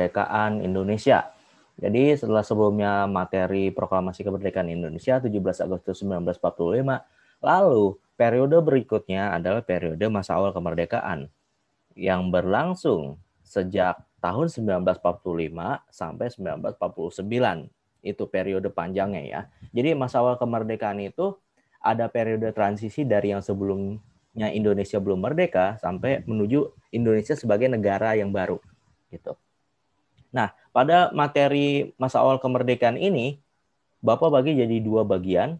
kemerdekaan Indonesia. Jadi setelah sebelumnya materi proklamasi kemerdekaan Indonesia 17 Agustus 1945, lalu periode berikutnya adalah periode masa awal kemerdekaan yang berlangsung sejak tahun 1945 sampai 1949. Itu periode panjangnya ya. Jadi masa awal kemerdekaan itu ada periode transisi dari yang sebelumnya Indonesia belum merdeka sampai menuju Indonesia sebagai negara yang baru gitu. Nah, pada materi masa awal kemerdekaan ini, Bapak bagi jadi dua bagian,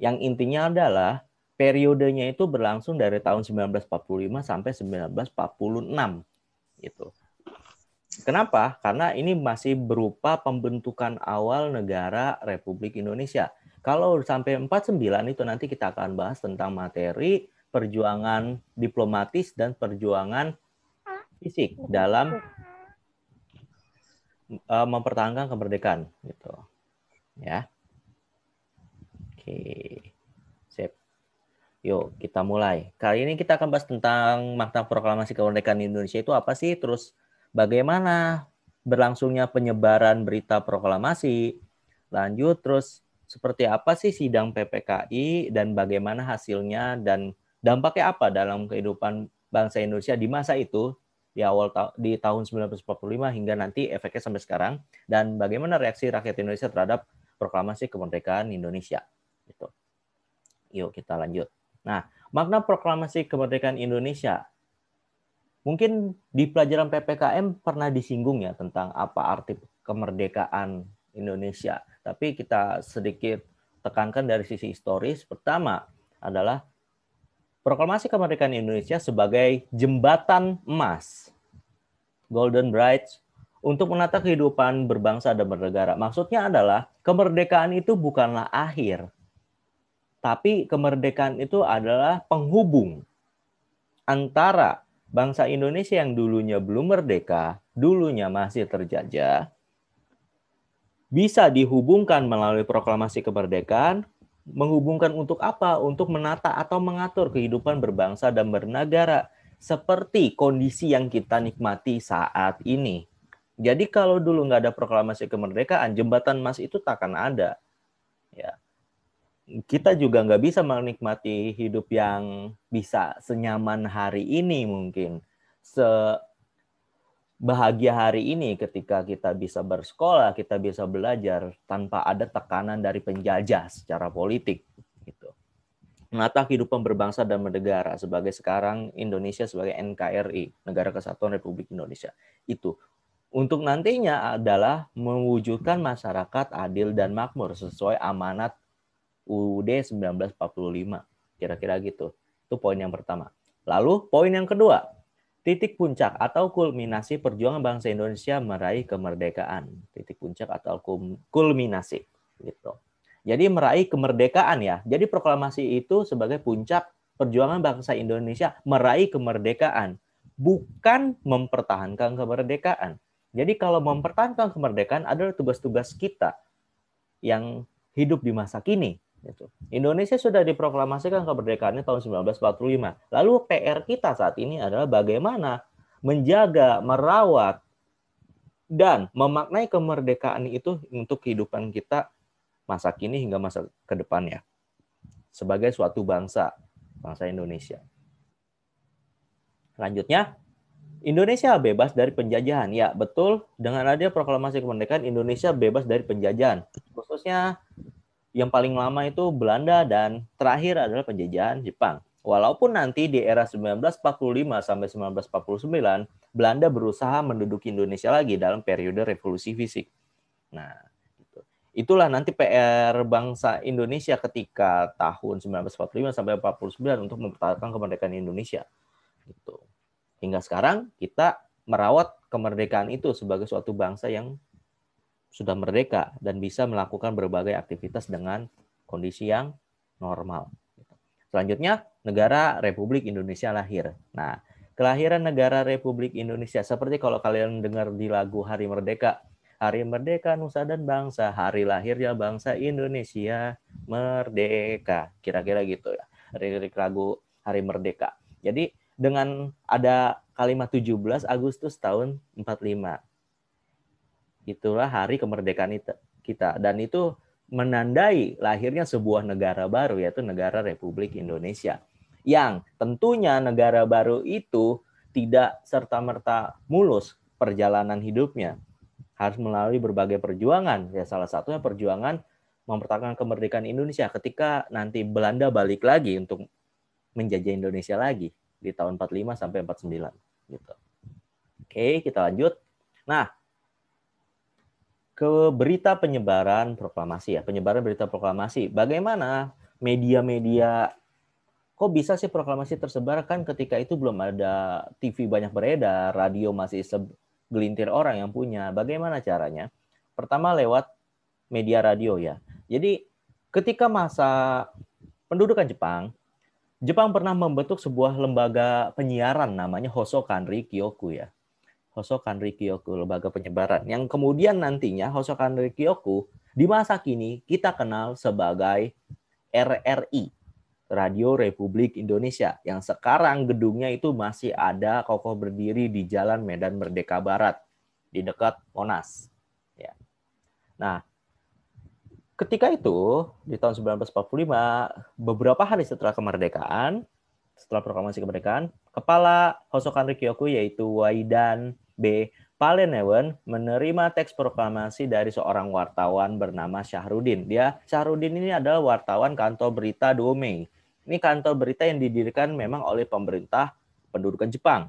yang intinya adalah periodenya itu berlangsung dari tahun 1945 sampai 1946 gitu. Kenapa? Karena ini masih berupa pembentukan awal negara Republik Indonesia. Kalau sampai 49 itu nanti kita akan bahas tentang materi perjuangan diplomatis dan perjuangan fisik dalam uh, mempertahankan kemerdekaan gitu. Ya. Oke. Sip. Yuk, kita mulai. Kali ini kita akan bahas tentang makna proklamasi kemerdekaan Indonesia itu apa sih? Terus bagaimana berlangsungnya penyebaran berita proklamasi? Lanjut terus seperti apa sih sidang PPKI dan bagaimana hasilnya dan dampaknya apa dalam kehidupan bangsa Indonesia di masa itu di awal ta di tahun 1945 hingga nanti efeknya sampai sekarang dan bagaimana reaksi rakyat Indonesia terhadap proklamasi kemerdekaan Indonesia. itu. Yuk kita lanjut. Nah, makna proklamasi kemerdekaan Indonesia mungkin di pelajaran PPKM pernah disinggung ya tentang apa arti kemerdekaan Indonesia. Tapi kita sedikit tekankan dari sisi historis. Pertama adalah Proklamasi Kemerdekaan Indonesia sebagai jembatan emas, golden bridge, untuk menata kehidupan berbangsa dan bernegara. Maksudnya adalah kemerdekaan itu bukanlah akhir, tapi kemerdekaan itu adalah penghubung antara bangsa Indonesia yang dulunya belum merdeka, dulunya masih terjajah, bisa dihubungkan melalui proklamasi kemerdekaan menghubungkan untuk apa? Untuk menata atau mengatur kehidupan berbangsa dan bernegara seperti kondisi yang kita nikmati saat ini. Jadi kalau dulu nggak ada proklamasi kemerdekaan, jembatan emas itu takkan ada. Ya. Kita juga nggak bisa menikmati hidup yang bisa senyaman hari ini mungkin, se bahagia hari ini ketika kita bisa bersekolah, kita bisa belajar tanpa ada tekanan dari penjajah secara politik gitu. Menata kehidupan berbangsa dan bernegara sebagai sekarang Indonesia sebagai NKRI, Negara Kesatuan Republik Indonesia. Itu untuk nantinya adalah mewujudkan masyarakat adil dan makmur sesuai amanat UUD 1945. Kira-kira gitu. Itu poin yang pertama. Lalu poin yang kedua, titik puncak atau kulminasi perjuangan bangsa Indonesia meraih kemerdekaan. Titik puncak atau kulminasi gitu. Jadi meraih kemerdekaan ya. Jadi proklamasi itu sebagai puncak perjuangan bangsa Indonesia meraih kemerdekaan, bukan mempertahankan kemerdekaan. Jadi kalau mempertahankan kemerdekaan adalah tugas-tugas kita yang hidup di masa kini. Gitu. Indonesia sudah diproklamasikan kemerdekaannya tahun 1945. Lalu PR kita saat ini adalah bagaimana menjaga, merawat, dan memaknai kemerdekaan itu untuk kehidupan kita masa kini hingga masa ke depannya sebagai suatu bangsa, bangsa Indonesia. Selanjutnya, Indonesia bebas dari penjajahan. Ya, betul. Dengan adanya proklamasi kemerdekaan, Indonesia bebas dari penjajahan. Khususnya yang paling lama itu Belanda dan terakhir adalah penjajahan Jepang. Walaupun nanti di era 1945 sampai 1949 Belanda berusaha menduduki Indonesia lagi dalam periode revolusi fisik. Nah, gitu. itulah nanti PR bangsa Indonesia ketika tahun 1945 sampai 49 untuk mempertahankan kemerdekaan Indonesia. Gitu. Hingga sekarang kita merawat kemerdekaan itu sebagai suatu bangsa yang sudah merdeka dan bisa melakukan berbagai aktivitas dengan kondisi yang normal. Selanjutnya, negara Republik Indonesia lahir. Nah, kelahiran negara Republik Indonesia seperti kalau kalian dengar di lagu Hari Merdeka, Hari Merdeka Nusa dan Bangsa, hari lahirnya bangsa Indonesia merdeka. Kira-kira gitu ya. Lirik lagu Hari Merdeka. Jadi dengan ada kalimat 17 Agustus tahun 45 itulah hari kemerdekaan kita dan itu menandai lahirnya sebuah negara baru yaitu negara Republik Indonesia yang tentunya negara baru itu tidak serta-merta mulus perjalanan hidupnya harus melalui berbagai perjuangan ya salah satunya perjuangan mempertahankan kemerdekaan Indonesia ketika nanti Belanda balik lagi untuk menjajah Indonesia lagi di tahun 45 sampai 49 gitu. Oke, kita lanjut. Nah, ke berita penyebaran proklamasi ya, penyebaran berita proklamasi. Bagaimana media-media kok bisa sih proklamasi tersebar kan ketika itu belum ada TV banyak beredar, radio masih segelintir orang yang punya. Bagaimana caranya? Pertama lewat media radio ya. Jadi ketika masa pendudukan Jepang, Jepang pernah membentuk sebuah lembaga penyiaran namanya Hosokan Rikyoku ya. Hosokan Rikyoku, lembaga penyebaran, yang kemudian nantinya Hosokan Rikyoku di masa kini kita kenal sebagai RRI, Radio Republik Indonesia, yang sekarang gedungnya itu masih ada kokoh berdiri di Jalan Medan Merdeka Barat, di dekat Monas. Ya. Nah, ketika itu, di tahun 1945, beberapa hari setelah kemerdekaan, setelah proklamasi kemerdekaan, kepala Hosokan Rikyoku yaitu Waidan B. Palenewen menerima teks proklamasi dari seorang wartawan bernama Syahrudin. Dia Syahrudin ini adalah wartawan kantor berita Domei. Ini kantor berita yang didirikan memang oleh pemerintah pendudukan Jepang.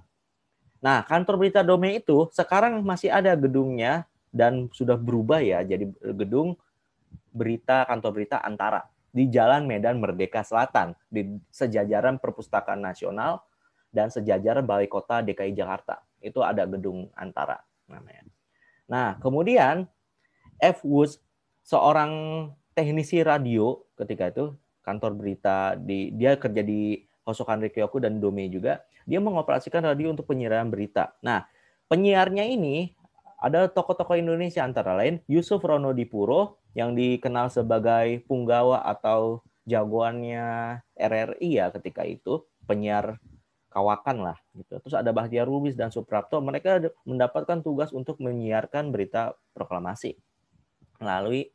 Nah, kantor berita Dome itu sekarang masih ada gedungnya dan sudah berubah ya jadi gedung berita kantor berita Antara di Jalan Medan Merdeka Selatan di sejajaran Perpustakaan Nasional dan sejajaran Balai Kota DKI Jakarta. Itu ada gedung antara namanya. Nah, kemudian F. Woods, seorang teknisi radio ketika itu, kantor berita, di, dia kerja di Hosokan Rikyoku dan Dome juga, dia mengoperasikan radio untuk penyiaran berita. Nah, penyiarnya ini ada tokoh-tokoh Indonesia antara lain Yusuf Rono Dipuro yang dikenal sebagai punggawa atau jagoannya RRI ya ketika itu, penyiar Kawakan lah gitu. Terus ada Bahtiar Rubis dan Suprapto, mereka mendapatkan tugas untuk menyiarkan berita proklamasi melalui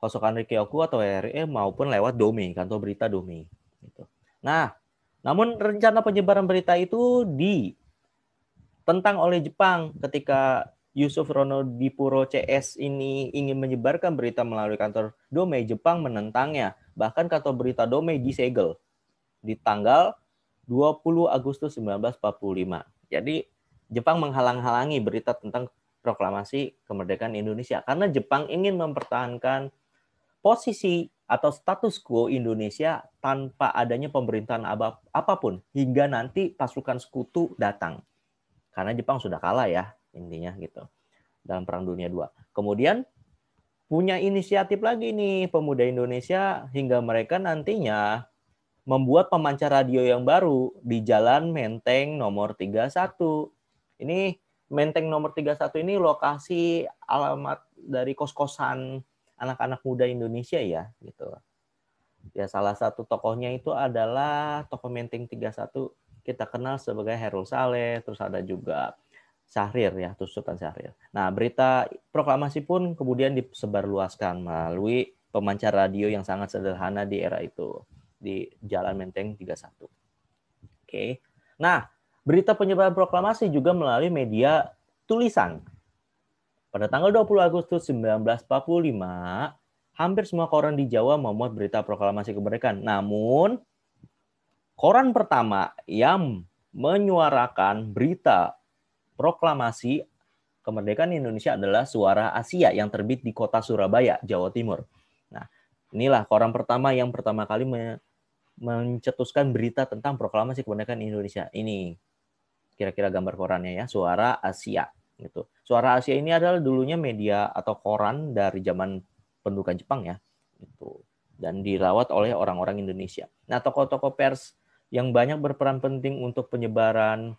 Hosokan Rikyoku atau RRE maupun lewat Domi, kantor berita Domi. Gitu. Nah, namun rencana penyebaran berita itu ditentang oleh Jepang ketika Yusuf Rono Dipuro CS ini ingin menyebarkan berita melalui kantor Dome, Jepang menentangnya. Bahkan kantor berita Dome disegel di tanggal 20 Agustus 1945. Jadi Jepang menghalang-halangi berita tentang proklamasi kemerdekaan Indonesia karena Jepang ingin mempertahankan posisi atau status quo Indonesia tanpa adanya pemerintahan apa apapun hingga nanti pasukan sekutu datang. Karena Jepang sudah kalah ya intinya gitu dalam Perang Dunia II. Kemudian punya inisiatif lagi nih pemuda Indonesia hingga mereka nantinya membuat pemancar radio yang baru di Jalan Menteng nomor 31. Ini Menteng nomor 31 ini lokasi alamat dari kos-kosan anak-anak muda Indonesia ya, gitu. Ya salah satu tokohnya itu adalah tokoh Menteng 31 kita kenal sebagai Herul Saleh, terus ada juga Syahrir ya, Tusutan Syahrir. Nah, berita proklamasi pun kemudian disebarluaskan melalui pemancar radio yang sangat sederhana di era itu di Jalan Menteng 31. Oke. Nah, berita penyebaran proklamasi juga melalui media tulisan. Pada tanggal 20 Agustus 1945, hampir semua koran di Jawa memuat berita proklamasi kemerdekaan. Namun, koran pertama yang menyuarakan berita proklamasi kemerdekaan Indonesia adalah Suara Asia yang terbit di kota Surabaya, Jawa Timur. Nah, inilah koran pertama yang pertama kali mencetuskan berita tentang proklamasi kemerdekaan Indonesia ini. Kira-kira gambar korannya ya, Suara Asia gitu. Suara Asia ini adalah dulunya media atau koran dari zaman pendudukan Jepang ya, gitu. Dan dirawat oleh orang-orang Indonesia. Nah, toko-toko pers yang banyak berperan penting untuk penyebaran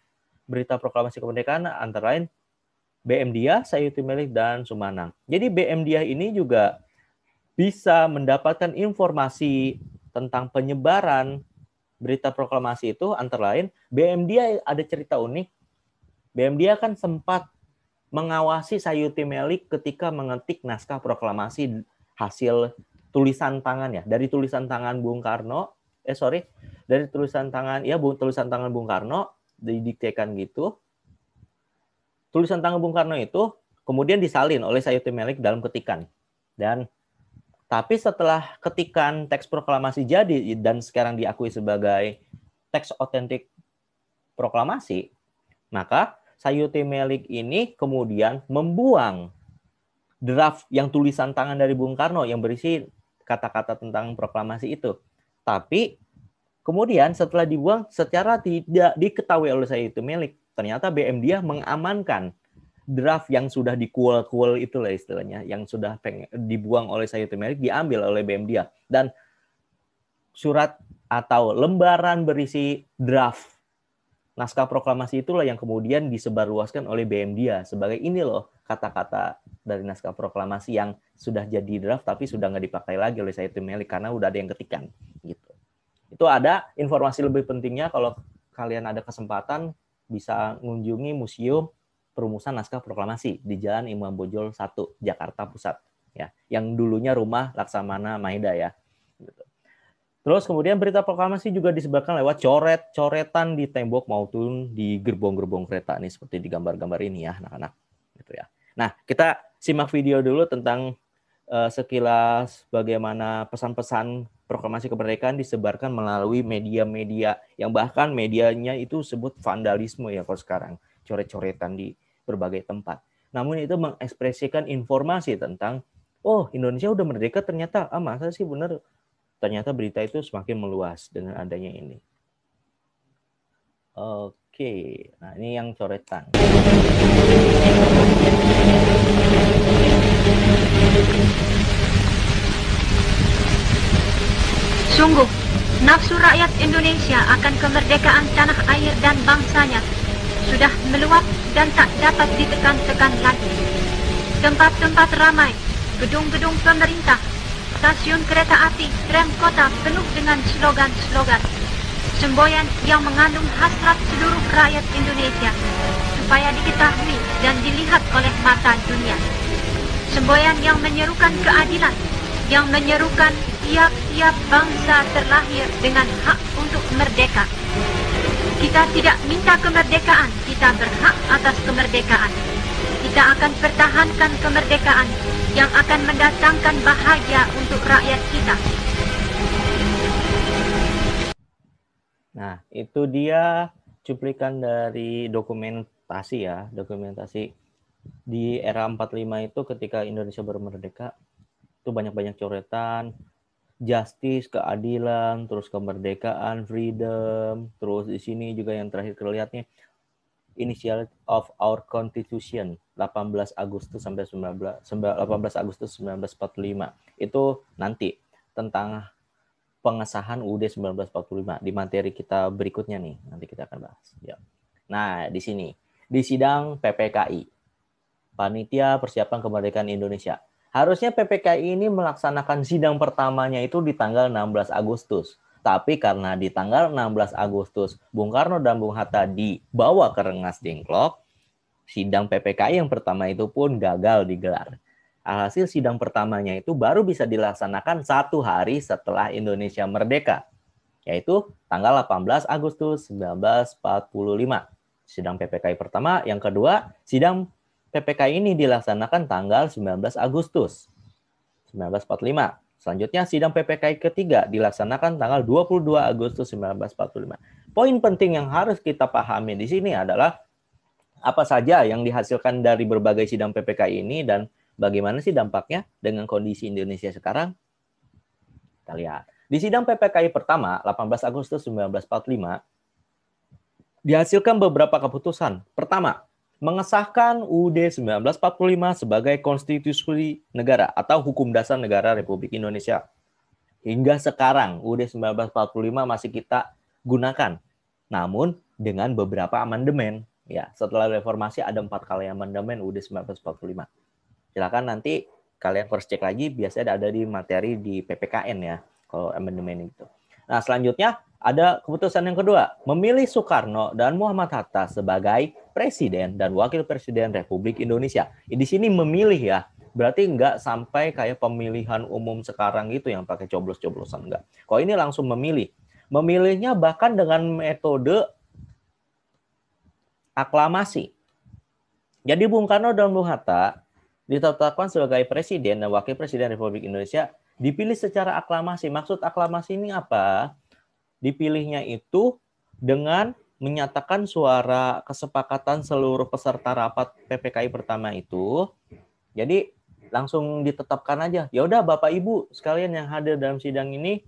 berita proklamasi kemerdekaan antara lain BM Dia, Sayuti Melik, dan Sumanang. Jadi BM Dia ini juga bisa mendapatkan informasi tentang penyebaran berita proklamasi itu antara lain BMD ada cerita unik. BMD kan sempat mengawasi Sayuti Melik ketika mengetik naskah proklamasi hasil tulisan tangan ya dari tulisan tangan Bung Karno eh sorry dari tulisan tangan ya tulisan tangan Bung Karno didiktekan gitu tulisan tangan Bung Karno itu kemudian disalin oleh Sayuti Melik dalam ketikan dan tapi setelah ketikan teks proklamasi jadi dan sekarang diakui sebagai teks otentik proklamasi, maka Sayuti Melik ini kemudian membuang draft yang tulisan tangan dari Bung Karno yang berisi kata-kata tentang proklamasi itu. Tapi kemudian setelah dibuang secara tidak diketahui oleh Sayuti Melik, ternyata BM dia mengamankan draft yang sudah dikual-kual itu lah istilahnya, yang sudah pengen, dibuang oleh Sayyid Merik diambil oleh BM Dia dan surat atau lembaran berisi draft naskah proklamasi itulah yang kemudian disebarluaskan oleh BM Dia sebagai ini loh kata-kata dari naskah proklamasi yang sudah jadi draft tapi sudah nggak dipakai lagi oleh saya Melik karena udah ada yang ketikan gitu. Itu ada informasi lebih pentingnya kalau kalian ada kesempatan bisa mengunjungi museum perumusan naskah proklamasi di Jalan Imam Bojol 1, Jakarta Pusat. Ya, yang dulunya rumah Laksamana Maeda ya. Terus kemudian berita proklamasi juga disebarkan lewat coret-coretan di tembok maupun di gerbong-gerbong kereta nih seperti di gambar-gambar ini ya anak-anak gitu ya. Nah, kita simak video dulu tentang uh, sekilas bagaimana pesan-pesan proklamasi kemerdekaan disebarkan melalui media-media yang bahkan medianya itu sebut vandalisme ya kalau sekarang coret-coretan di berbagai tempat. Namun itu mengekspresikan informasi tentang, oh Indonesia udah merdeka ternyata, ah masa sih benar? Ternyata berita itu semakin meluas dengan adanya ini. Oke, nah ini yang coretan. Sungguh, nafsu rakyat Indonesia akan kemerdekaan tanah air dan bangsanya sudah meluap dan tak dapat ditekan-tekan lagi. Tempat-tempat ramai, gedung-gedung pemerintah, stasiun kereta api, tram kota penuh dengan slogan-slogan. Semboyan yang mengandung hasrat seluruh rakyat Indonesia supaya diketahui dan dilihat oleh mata dunia. Semboyan yang menyerukan keadilan, yang menyerukan tiap-tiap bangsa terlahir dengan hak untuk merdeka. Kita tidak minta kemerdekaan, kita berhak atas kemerdekaan. Kita akan pertahankan kemerdekaan yang akan mendatangkan bahagia untuk rakyat kita. Nah, itu dia cuplikan dari dokumentasi ya, dokumentasi di era 45 itu ketika Indonesia baru merdeka itu banyak-banyak coretan justice, keadilan, terus kemerdekaan, freedom, terus di sini juga yang terakhir terlihatnya initial of our constitution 18 Agustus sampai 19 18 Agustus 1945 itu nanti tentang pengesahan UUD 1945 di materi kita berikutnya nih nanti kita akan bahas ya nah di sini di sidang PPKI panitia persiapan kemerdekaan Indonesia harusnya PPKI ini melaksanakan sidang pertamanya itu di tanggal 16 Agustus tapi karena di tanggal 16 Agustus Bung Karno dan Bung Hatta dibawa ke Rengas Dengklok, sidang PPKI yang pertama itu pun gagal digelar. Alhasil sidang pertamanya itu baru bisa dilaksanakan satu hari setelah Indonesia merdeka, yaitu tanggal 18 Agustus 1945. Sidang PPKI pertama, yang kedua, sidang PPKI ini dilaksanakan tanggal 19 Agustus 1945. Selanjutnya, sidang PPKI ketiga dilaksanakan tanggal 22 Agustus 1945. Poin penting yang harus kita pahami di sini adalah apa saja yang dihasilkan dari berbagai sidang PPKI ini dan bagaimana sih dampaknya dengan kondisi Indonesia sekarang? Kita lihat. Di sidang PPKI pertama, 18 Agustus 1945, dihasilkan beberapa keputusan. Pertama, mengesahkan UUD 1945 sebagai konstitusi negara atau hukum dasar negara Republik Indonesia. Hingga sekarang UUD 1945 masih kita gunakan. Namun dengan beberapa amandemen ya. Setelah reformasi ada empat kali amandemen UUD 1945. Silakan nanti kalian cross check lagi biasanya ada di materi di PPKN ya kalau amandemen itu. Nah, selanjutnya ada keputusan yang kedua, memilih Soekarno dan Muhammad Hatta sebagai presiden dan wakil presiden Republik Indonesia. Eh, di sini memilih ya, berarti nggak sampai kayak pemilihan umum sekarang itu yang pakai coblos-coblosan nggak. Kok ini langsung memilih, memilihnya bahkan dengan metode aklamasi. Jadi Bung Karno dan Bung Hatta ditetapkan sebagai presiden dan wakil presiden Republik Indonesia dipilih secara aklamasi. Maksud aklamasi ini apa? Dipilihnya itu dengan menyatakan suara kesepakatan seluruh peserta rapat PPKI pertama itu. Jadi langsung ditetapkan aja. Ya udah Bapak Ibu sekalian yang hadir dalam sidang ini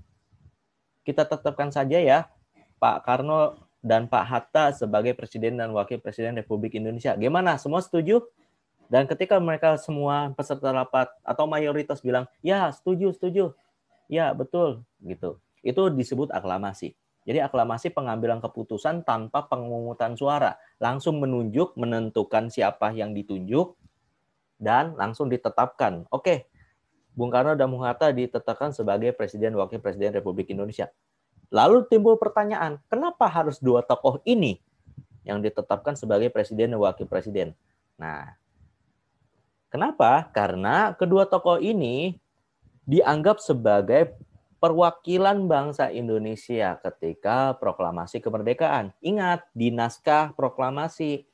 kita tetapkan saja ya Pak Karno dan Pak Hatta sebagai presiden dan wakil presiden Republik Indonesia. Gimana? Semua setuju? Dan ketika mereka semua peserta rapat atau mayoritas bilang, "Ya, setuju, setuju." Ya, betul, gitu itu disebut aklamasi. Jadi aklamasi pengambilan keputusan tanpa pengungutan suara, langsung menunjuk, menentukan siapa yang ditunjuk dan langsung ditetapkan. Oke, Bung Karno dan Bung Hatta ditetapkan sebagai presiden wakil presiden Republik Indonesia. Lalu timbul pertanyaan, kenapa harus dua tokoh ini yang ditetapkan sebagai presiden dan wakil presiden? Nah, kenapa? Karena kedua tokoh ini dianggap sebagai perwakilan bangsa Indonesia ketika proklamasi kemerdekaan. Ingat, di naskah proklamasi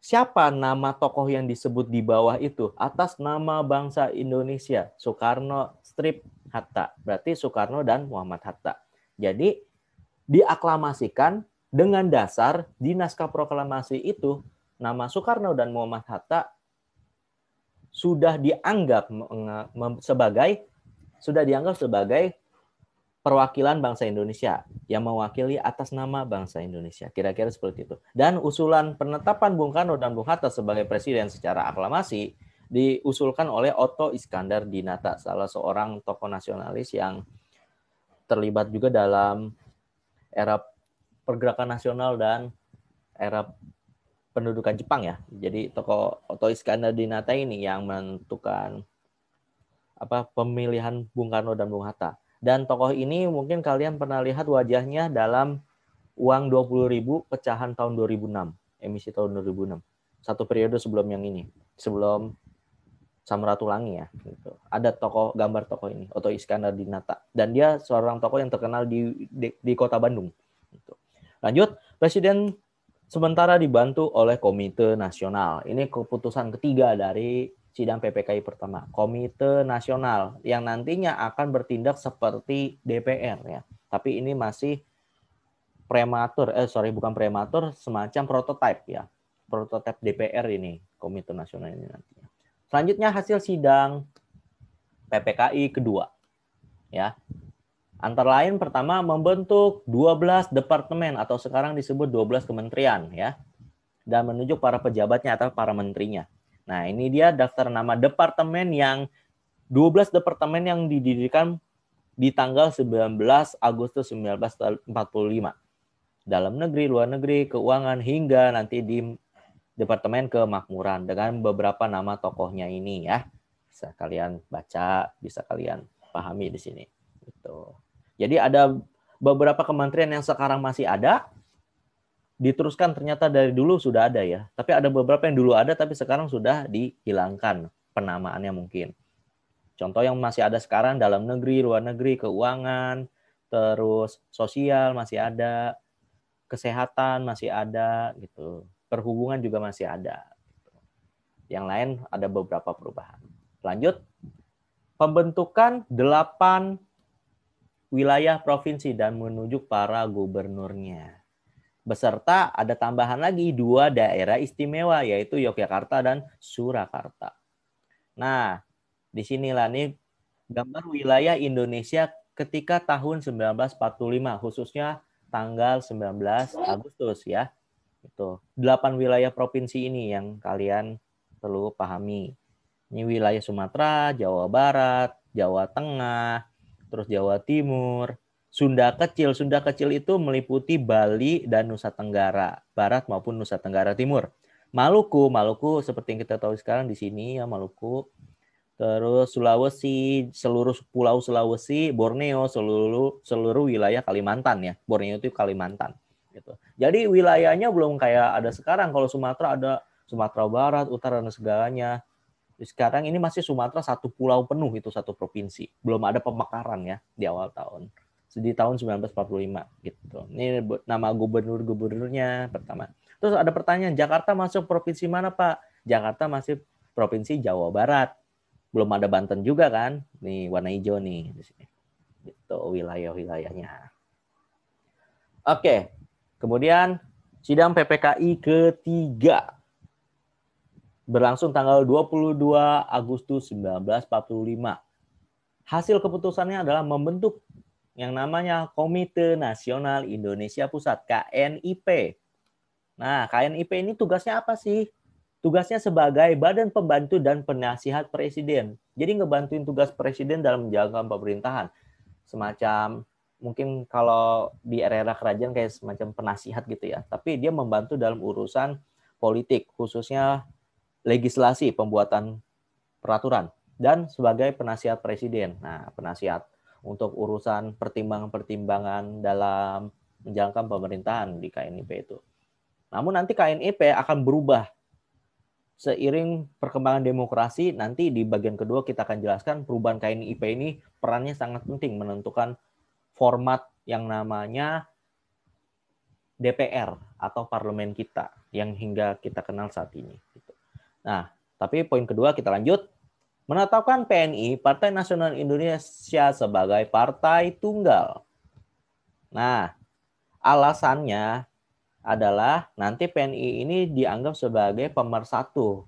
siapa nama tokoh yang disebut di bawah itu atas nama bangsa Indonesia Soekarno strip Hatta berarti Soekarno dan Muhammad Hatta jadi diaklamasikan dengan dasar di naskah proklamasi itu nama Soekarno dan Muhammad Hatta sudah dianggap sebagai sudah dianggap sebagai perwakilan bangsa Indonesia yang mewakili atas nama bangsa Indonesia. Kira-kira seperti itu. Dan usulan penetapan Bung Karno dan Bung Hatta sebagai presiden secara aklamasi diusulkan oleh Otto Iskandar Dinata, salah seorang tokoh nasionalis yang terlibat juga dalam era pergerakan nasional dan era pendudukan Jepang ya. Jadi tokoh Otto Iskandar Dinata ini yang menentukan apa pemilihan Bung Karno dan Bung Hatta. Dan tokoh ini mungkin kalian pernah lihat wajahnya dalam uang 20.000 pecahan tahun 2006, emisi tahun 2006. Satu periode sebelum yang ini, sebelum Samratulangi ya. Gitu. Ada tokoh gambar tokoh ini, Oto Iskandar Dinata. Dan dia seorang tokoh yang terkenal di, di, di kota Bandung. Gitu. Lanjut, Presiden sementara dibantu oleh Komite Nasional. Ini keputusan ketiga dari sidang PPKI pertama, Komite Nasional yang nantinya akan bertindak seperti DPR ya. Tapi ini masih prematur, eh sorry bukan prematur, semacam prototipe ya, prototipe DPR ini Komite Nasional ini nantinya. Selanjutnya hasil sidang PPKI kedua, ya. Antara lain pertama membentuk 12 departemen atau sekarang disebut 12 kementerian ya dan menunjuk para pejabatnya atau para menterinya. Nah, ini dia daftar nama departemen yang 12 departemen yang didirikan di tanggal 19 Agustus 1945. Dalam negeri, luar negeri, keuangan hingga nanti di Departemen Kemakmuran dengan beberapa nama tokohnya ini ya. Bisa kalian baca, bisa kalian pahami di sini. Gitu. Jadi ada beberapa kementerian yang sekarang masih ada, diteruskan ternyata dari dulu sudah ada ya. Tapi ada beberapa yang dulu ada tapi sekarang sudah dihilangkan penamaannya mungkin. Contoh yang masih ada sekarang dalam negeri, luar negeri, keuangan, terus sosial masih ada, kesehatan masih ada gitu. Perhubungan juga masih ada. Gitu. Yang lain ada beberapa perubahan. Lanjut. Pembentukan delapan wilayah provinsi dan menunjuk para gubernurnya beserta ada tambahan lagi dua daerah istimewa yaitu Yogyakarta dan Surakarta. Nah, di sinilah nih gambar wilayah Indonesia ketika tahun 1945 khususnya tanggal 19 Agustus ya. Itu delapan wilayah provinsi ini yang kalian perlu pahami. Ini wilayah Sumatera, Jawa Barat, Jawa Tengah, terus Jawa Timur, Sunda kecil. Sunda kecil itu meliputi Bali dan Nusa Tenggara Barat maupun Nusa Tenggara Timur. Maluku, Maluku seperti yang kita tahu sekarang di sini ya Maluku. Terus Sulawesi, seluruh pulau Sulawesi, Borneo, seluruh seluruh wilayah Kalimantan ya. Borneo itu Kalimantan gitu. Jadi wilayahnya belum kayak ada sekarang. Kalau Sumatera ada Sumatera Barat, Utara dan segalanya. Sekarang ini masih Sumatera satu pulau penuh itu satu provinsi. Belum ada pemekaran ya di awal tahun di tahun 1945 gitu. Ini nama gubernur-gubernurnya pertama. Terus ada pertanyaan, Jakarta masuk provinsi mana Pak? Jakarta masih provinsi Jawa Barat. Belum ada Banten juga kan? Nih warna hijau nih di sini. Gitu wilayah-wilayahnya. Oke. Kemudian sidang PPKI ketiga berlangsung tanggal 22 Agustus 1945. Hasil keputusannya adalah membentuk yang namanya Komite Nasional Indonesia Pusat KNIP. Nah, KNIP ini tugasnya apa sih? Tugasnya sebagai badan pembantu dan penasihat presiden. Jadi ngebantuin tugas presiden dalam menjalankan pemerintahan. Semacam mungkin kalau di era-era kerajaan kayak semacam penasihat gitu ya. Tapi dia membantu dalam urusan politik, khususnya legislasi, pembuatan peraturan dan sebagai penasihat presiden. Nah, penasihat untuk urusan pertimbangan-pertimbangan dalam menjalankan pemerintahan di KNIP itu. Namun nanti KNIP akan berubah seiring perkembangan demokrasi nanti di bagian kedua kita akan jelaskan perubahan KNIP ini perannya sangat penting menentukan format yang namanya DPR atau parlemen kita yang hingga kita kenal saat ini. Gitu. Nah, tapi poin kedua kita lanjut menetapkan PNI Partai Nasional Indonesia sebagai partai tunggal. Nah, alasannya adalah nanti PNI ini dianggap sebagai pemersatu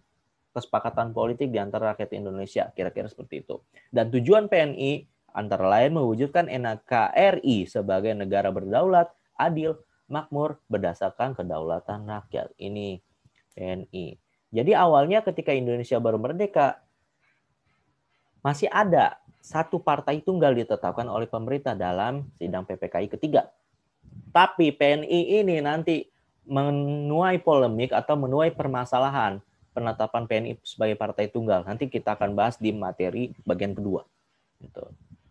kesepakatan politik di antara rakyat Indonesia, kira-kira seperti itu. Dan tujuan PNI antara lain mewujudkan NKRI sebagai negara berdaulat, adil, makmur berdasarkan kedaulatan rakyat. Ini PNI. Jadi awalnya ketika Indonesia baru merdeka, masih ada satu partai tunggal ditetapkan oleh pemerintah dalam sidang PPKI ketiga. Tapi PNI ini nanti menuai polemik atau menuai permasalahan penetapan PNI sebagai partai tunggal. Nanti kita akan bahas di materi bagian kedua. Gitu.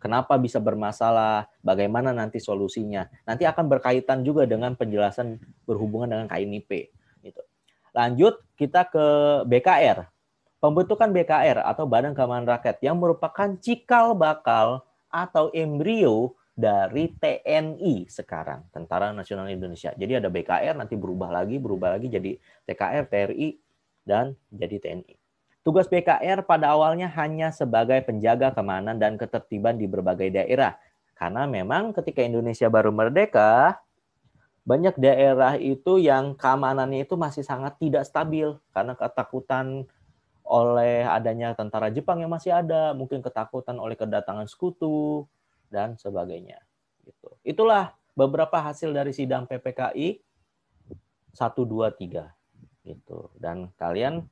Kenapa bisa bermasalah? Bagaimana nanti solusinya? Nanti akan berkaitan juga dengan penjelasan berhubungan dengan KNIP. Gitu. Lanjut kita ke BKR Pembentukan BKR atau Badan Keamanan Rakyat yang merupakan cikal bakal atau embrio dari TNI sekarang, Tentara Nasional Indonesia. Jadi ada BKR nanti berubah lagi, berubah lagi jadi TKR, TRI dan jadi TNI. Tugas BKR pada awalnya hanya sebagai penjaga keamanan dan ketertiban di berbagai daerah. Karena memang ketika Indonesia baru merdeka, banyak daerah itu yang keamanannya itu masih sangat tidak stabil karena ketakutan oleh adanya tentara Jepang yang masih ada, mungkin ketakutan oleh kedatangan sekutu dan sebagainya. Gitu. Itulah beberapa hasil dari sidang PPKI 1 2 3 gitu. Dan kalian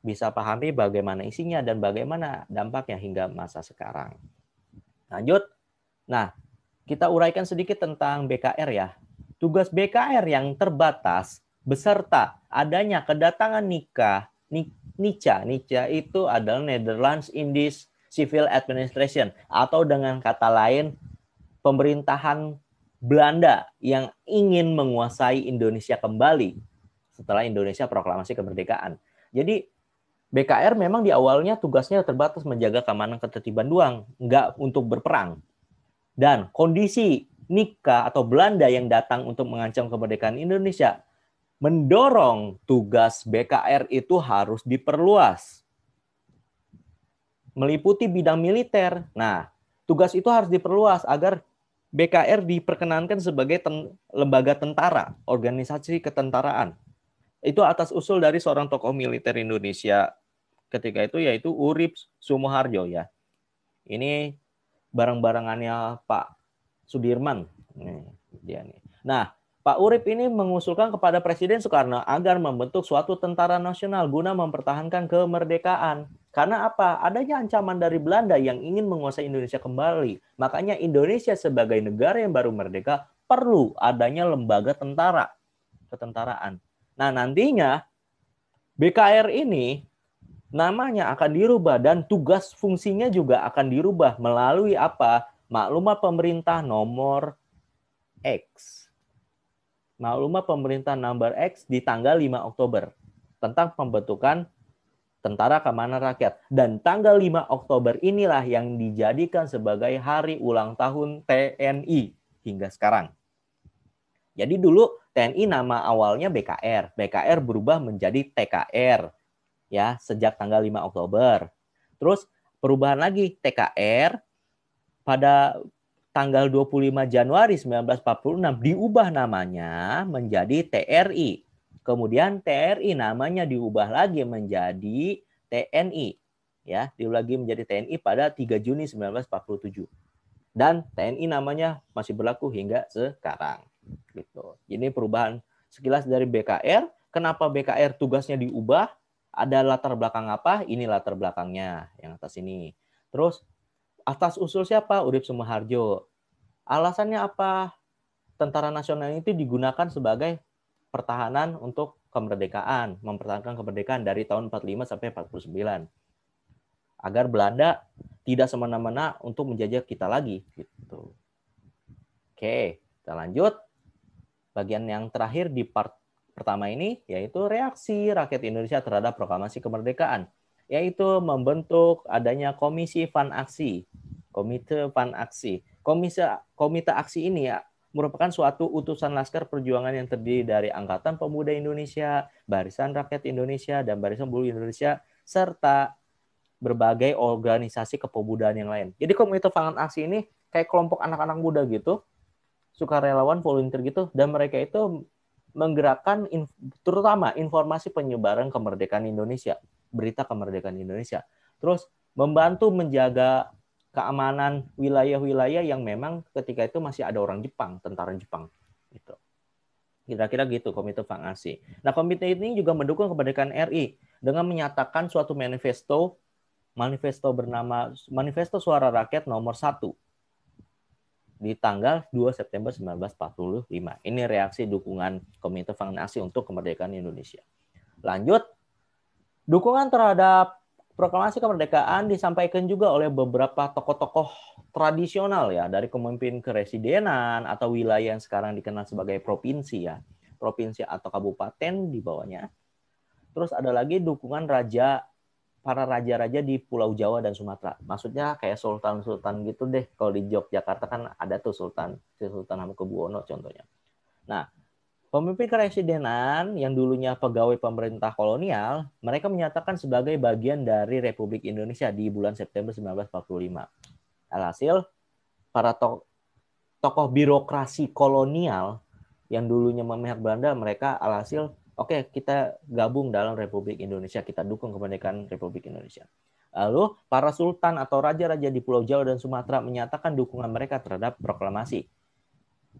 bisa pahami bagaimana isinya dan bagaimana dampaknya hingga masa sekarang. Lanjut. Nah, kita uraikan sedikit tentang BKR ya. Tugas BKR yang terbatas beserta adanya kedatangan nikah NICA. NICA itu adalah Netherlands Indies Civil Administration atau dengan kata lain pemerintahan Belanda yang ingin menguasai Indonesia kembali setelah Indonesia proklamasi kemerdekaan. Jadi BKR memang di awalnya tugasnya terbatas menjaga keamanan ketertiban doang, nggak untuk berperang. Dan kondisi Nika atau Belanda yang datang untuk mengancam kemerdekaan Indonesia mendorong tugas BKR itu harus diperluas. Meliputi bidang militer. Nah, tugas itu harus diperluas agar BKR diperkenankan sebagai ten lembaga tentara, organisasi ketentaraan. Itu atas usul dari seorang tokoh militer Indonesia ketika itu yaitu Urip Sumoharjo ya. Ini barang-barangannya Pak Sudirman. Nih, dia nih. Nah, Pak Urip ini mengusulkan kepada Presiden Soekarno agar membentuk suatu tentara nasional guna mempertahankan kemerdekaan. Karena apa? Adanya ancaman dari Belanda yang ingin menguasai Indonesia kembali. Makanya Indonesia sebagai negara yang baru merdeka perlu adanya lembaga tentara, ketentaraan. Nah, nantinya BKR ini namanya akan dirubah dan tugas fungsinya juga akan dirubah melalui apa? Maklumat pemerintah nomor X maklumat pemerintah nomor X di tanggal 5 Oktober tentang pembentukan Tentara Keamanan Rakyat. Dan tanggal 5 Oktober inilah yang dijadikan sebagai hari ulang tahun TNI hingga sekarang. Jadi dulu TNI nama awalnya BKR. BKR berubah menjadi TKR ya sejak tanggal 5 Oktober. Terus perubahan lagi TKR pada tanggal 25 Januari 1946 diubah namanya menjadi TRI. Kemudian TRI namanya diubah lagi menjadi TNI. Ya, diubah lagi menjadi TNI pada 3 Juni 1947. Dan TNI namanya masih berlaku hingga sekarang. Gitu. Ini perubahan sekilas dari BKR. Kenapa BKR tugasnya diubah? Ada latar belakang apa? Ini latar belakangnya yang atas ini. Terus Atas usul siapa? Urip Sumoharjo. Alasannya apa? Tentara Nasional itu digunakan sebagai pertahanan untuk kemerdekaan, mempertahankan kemerdekaan dari tahun 45 sampai 49. Agar Belanda tidak semena-mena untuk menjajah kita lagi gitu. Oke, kita lanjut. Bagian yang terakhir di part pertama ini yaitu reaksi rakyat Indonesia terhadap proklamasi kemerdekaan yaitu membentuk adanya komisi fan aksi, komite fan aksi. Komisi komite aksi ini ya, merupakan suatu utusan laskar perjuangan yang terdiri dari Angkatan Pemuda Indonesia, Barisan Rakyat Indonesia, dan Barisan Buruh Indonesia, serta berbagai organisasi kepemudaan yang lain. Jadi komite fan aksi ini kayak kelompok anak-anak muda gitu, suka relawan volunteer gitu, dan mereka itu menggerakkan terutama informasi penyebaran kemerdekaan Indonesia berita kemerdekaan Indonesia. Terus membantu menjaga keamanan wilayah-wilayah yang memang ketika itu masih ada orang Jepang, tentara Jepang. Gitu. Kira-kira gitu Komite Fangasi. Nah, komite ini juga mendukung kemerdekaan RI dengan menyatakan suatu manifesto manifesto bernama Manifesto Suara Rakyat nomor satu di tanggal 2 September 1945. Ini reaksi dukungan Komite Fangasi untuk kemerdekaan Indonesia. Lanjut, Dukungan terhadap proklamasi kemerdekaan disampaikan juga oleh beberapa tokoh-tokoh tradisional ya dari pemimpin keresidenan atau wilayah yang sekarang dikenal sebagai provinsi ya, provinsi atau kabupaten di bawahnya. Terus ada lagi dukungan raja para raja-raja di Pulau Jawa dan Sumatera. Maksudnya kayak sultan-sultan gitu deh. Kalau di Yogyakarta kan ada tuh sultan, Sultan Hamengkubuwono contohnya. Nah, Pemimpin keresidenan yang dulunya pegawai pemerintah kolonial, mereka menyatakan sebagai bagian dari Republik Indonesia di bulan September 1945. Alhasil, para to tokoh birokrasi kolonial yang dulunya memihak Belanda, mereka alhasil, oke okay, kita gabung dalam Republik Indonesia, kita dukung kemerdekaan Republik Indonesia. Lalu, para sultan atau raja-raja di Pulau Jawa dan Sumatera menyatakan dukungan mereka terhadap proklamasi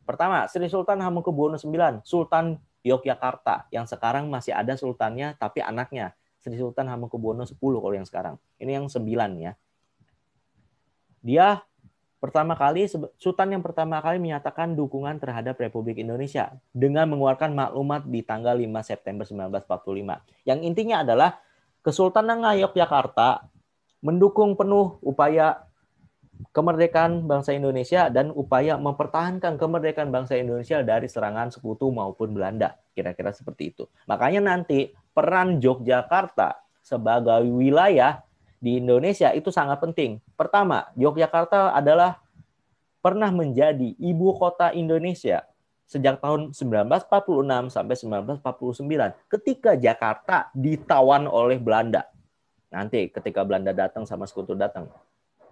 Pertama, Sri Sultan Hamengkubuwono IX, Sultan Yogyakarta yang sekarang masih ada sultannya tapi anaknya Sri Sultan Hamengkubuwono X kalau yang sekarang. Ini yang 9 ya. Dia pertama kali sultan yang pertama kali menyatakan dukungan terhadap Republik Indonesia dengan mengeluarkan maklumat di tanggal 5 September 1945. Yang intinya adalah Kesultanan Yogyakarta mendukung penuh upaya kemerdekaan bangsa Indonesia dan upaya mempertahankan kemerdekaan bangsa Indonesia dari serangan sekutu maupun Belanda. Kira-kira seperti itu. Makanya nanti peran Yogyakarta sebagai wilayah di Indonesia itu sangat penting. Pertama, Yogyakarta adalah pernah menjadi ibu kota Indonesia sejak tahun 1946 sampai 1949 ketika Jakarta ditawan oleh Belanda. Nanti ketika Belanda datang sama sekutu datang,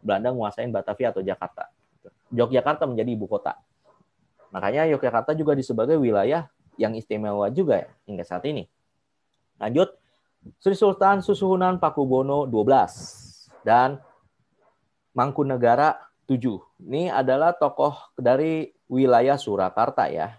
Belanda menguasai Batavia atau Jakarta. Yogyakarta menjadi ibu kota. Makanya Yogyakarta juga sebagai wilayah yang istimewa juga ya, hingga saat ini. Lanjut, Sri Sultan Susuhunan Pakubono XII dan Mangkunegara 7. Ini adalah tokoh dari wilayah Surakarta ya.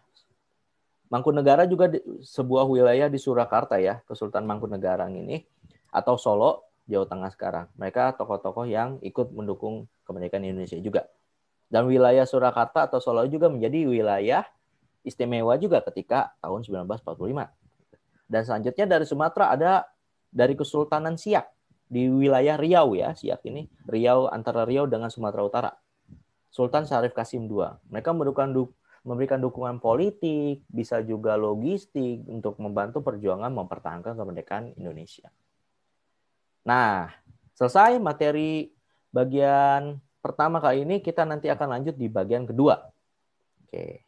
Mangkunegara juga sebuah wilayah di Surakarta ya, Kesultanan Mangkunegaran ini atau Solo Jawa Tengah sekarang. Mereka tokoh-tokoh yang ikut mendukung kemerdekaan Indonesia juga. Dan wilayah Surakarta atau Solo juga menjadi wilayah istimewa juga ketika tahun 1945. Dan selanjutnya dari Sumatera ada dari Kesultanan Siak di wilayah Riau ya, Siak ini Riau antara Riau dengan Sumatera Utara. Sultan Syarif Kasim II. Mereka memberikan, memberikan dukungan politik, bisa juga logistik untuk membantu perjuangan mempertahankan kemerdekaan Indonesia. Nah, selesai materi bagian pertama kali ini, kita nanti akan lanjut di bagian kedua. Oke.